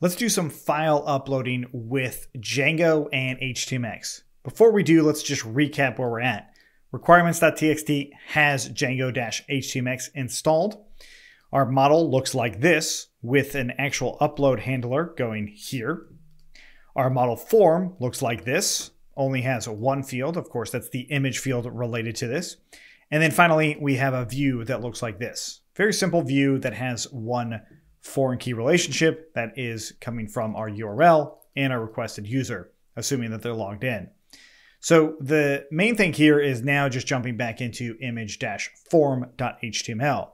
Let's do some file uploading with Django and HTMX. Before we do, let's just recap where we're at. Requirements.txt has Django-HTMX installed. Our model looks like this with an actual upload handler going here. Our model form looks like this, only has one field. Of course, that's the image field related to this. And then finally, we have a view that looks like this. Very simple view that has one foreign key relationship that is coming from our URL and our requested user, assuming that they're logged in. So the main thing here is now just jumping back into image-form.html.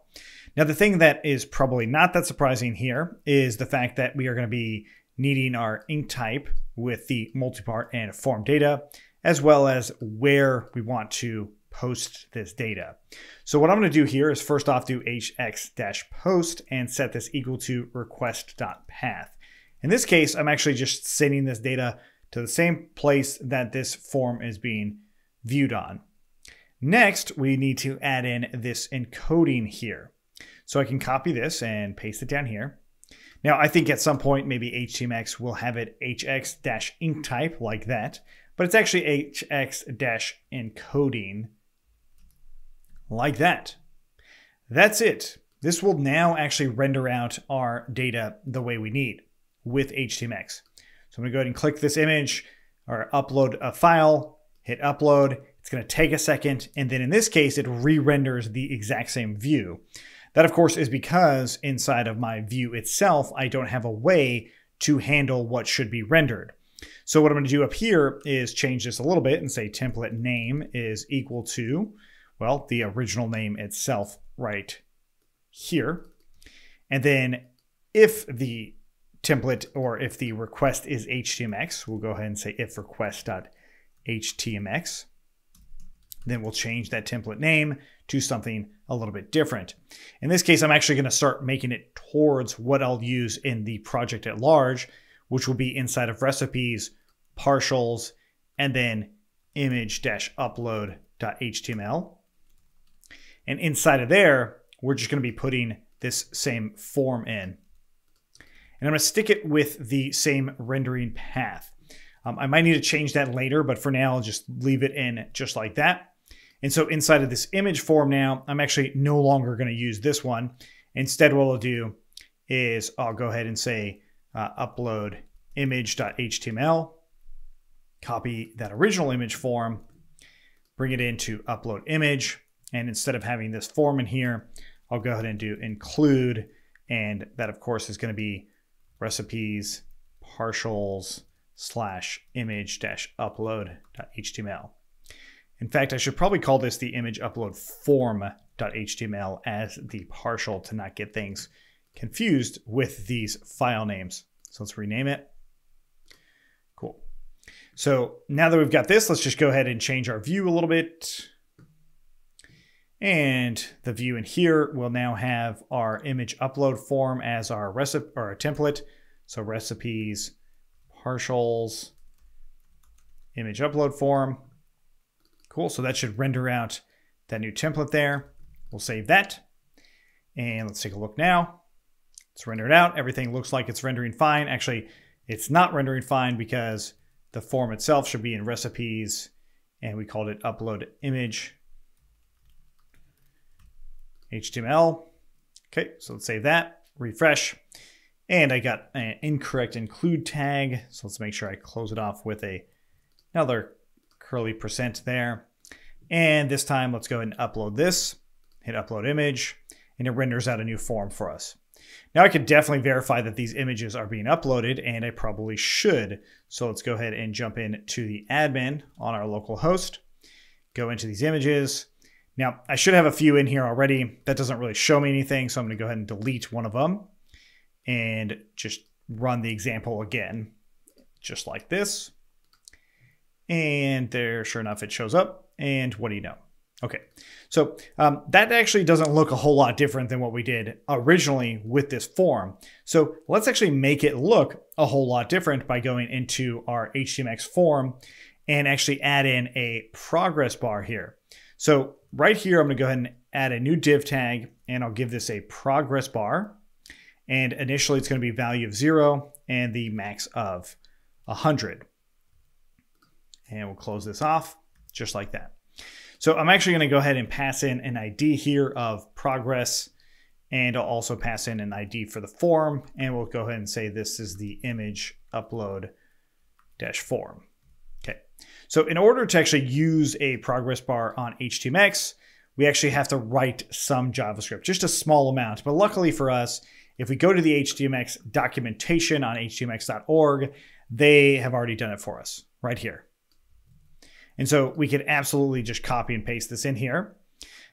Now the thing that is probably not that surprising here is the fact that we are going to be needing our ink type with the multipart and form data, as well as where we want to post this data. So what I'm going to do here is first off do hx-post and set this equal to request.path. In this case, I'm actually just sending this data to the same place that this form is being viewed on. Next, we need to add in this encoding here. So I can copy this and paste it down here. Now, I think at some point, maybe HTMX will have it hx-ink type like that, but it's actually hx-encoding like that. That's it. This will now actually render out our data the way we need with HTMX. So I'm gonna go ahead and click this image or upload a file, hit upload. It's gonna take a second. And then in this case, it re-renders the exact same view. That of course is because inside of my view itself, I don't have a way to handle what should be rendered. So what I'm gonna do up here is change this a little bit and say template name is equal to well, the original name itself right here. And then if the template or if the request is HTMX, we'll go ahead and say if request.htmx. Then we'll change that template name to something a little bit different. In this case, I'm actually going to start making it towards what I'll use in the project at large, which will be inside of recipes, partials, and then image-upload.html. And inside of there, we're just gonna be putting this same form in. And I'm gonna stick it with the same rendering path. Um, I might need to change that later, but for now, I'll just leave it in just like that. And so inside of this image form now, I'm actually no longer gonna use this one. Instead, what I'll do is I'll go ahead and say uh, upload image.html, copy that original image form, bring it into upload image, and instead of having this form in here, I'll go ahead and do include. And that of course is gonna be recipes, partials, slash image dash upload HTML. In fact, I should probably call this the image upload form.html as the partial to not get things confused with these file names. So let's rename it. Cool. So now that we've got this, let's just go ahead and change our view a little bit. And the view in here will now have our image upload form as our recipe or our template. So recipes, partials, image upload form. Cool, so that should render out that new template there. We'll save that. And let's take a look now. It's rendered out. Everything looks like it's rendering fine. Actually, it's not rendering fine because the form itself should be in recipes and we called it upload image HTML. Okay, so let's save that, refresh. And I got an incorrect include tag. So let's make sure I close it off with a, another curly percent there. And this time let's go ahead and upload this, hit upload image, and it renders out a new form for us. Now I can definitely verify that these images are being uploaded and I probably should. So let's go ahead and jump in to the admin on our local host, go into these images, now, I should have a few in here already. That doesn't really show me anything, so I'm going to go ahead and delete one of them and just run the example again, just like this. And there, sure enough, it shows up. And what do you know? Okay, so um, that actually doesn't look a whole lot different than what we did originally with this form. So let's actually make it look a whole lot different by going into our HTMX form and actually add in a progress bar here. So right here, I'm gonna go ahead and add a new div tag and I'll give this a progress bar. And initially it's gonna be value of zero and the max of 100. And we'll close this off just like that. So I'm actually gonna go ahead and pass in an ID here of progress and I'll also pass in an ID for the form and we'll go ahead and say this is the image upload dash form. So in order to actually use a progress bar on HTMX, we actually have to write some JavaScript, just a small amount. But luckily for us, if we go to the HTMX documentation on htmx.org, they have already done it for us right here. And so we can absolutely just copy and paste this in here.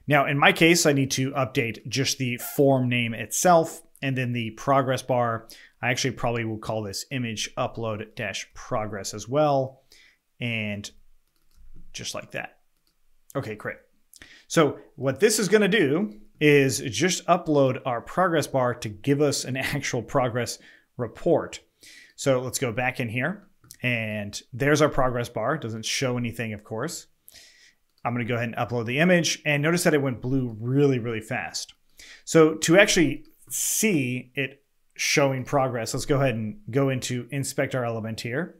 Now, in my case, I need to update just the form name itself and then the progress bar. I actually probably will call this image upload dash progress as well and just like that. Okay, great. So what this is gonna do is just upload our progress bar to give us an actual progress report. So let's go back in here and there's our progress bar. It doesn't show anything, of course. I'm gonna go ahead and upload the image and notice that it went blue really, really fast. So to actually see it showing progress, let's go ahead and go into inspect our element here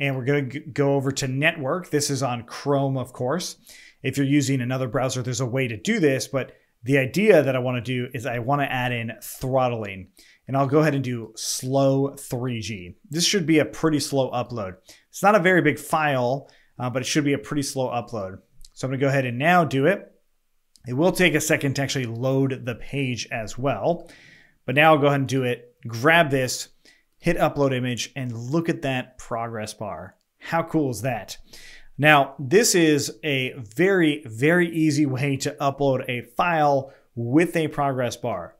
and we're going to go over to network. This is on Chrome, of course. If you're using another browser, there's a way to do this, but the idea that I want to do is I want to add in throttling and I'll go ahead and do slow 3G. This should be a pretty slow upload. It's not a very big file, uh, but it should be a pretty slow upload. So I'm gonna go ahead and now do it. It will take a second to actually load the page as well, but now I'll go ahead and do it, grab this, hit upload image, and look at that progress bar. How cool is that? Now, this is a very, very easy way to upload a file with a progress bar.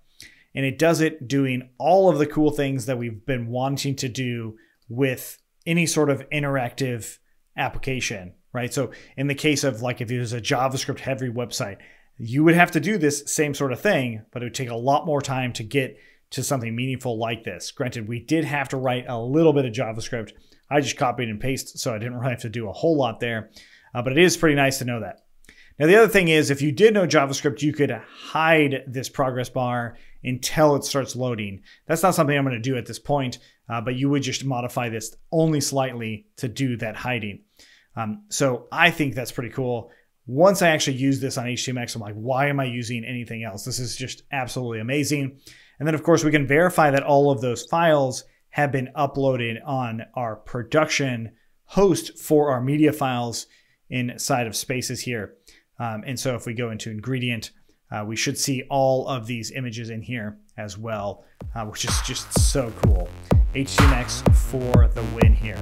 And it does it doing all of the cool things that we've been wanting to do with any sort of interactive application, right? So in the case of like if it was a JavaScript heavy website, you would have to do this same sort of thing, but it would take a lot more time to get to something meaningful like this. Granted, we did have to write a little bit of JavaScript. I just copied and pasted, so I didn't really have to do a whole lot there, uh, but it is pretty nice to know that. Now, the other thing is if you did know JavaScript, you could hide this progress bar until it starts loading. That's not something I'm gonna do at this point, uh, but you would just modify this only slightly to do that hiding. Um, so I think that's pretty cool once I actually use this on HTMX, I'm like, why am I using anything else? This is just absolutely amazing. And then of course we can verify that all of those files have been uploaded on our production host for our media files inside of spaces here. Um, and so if we go into ingredient, uh, we should see all of these images in here as well, uh, which is just so cool. HTMX for the win here.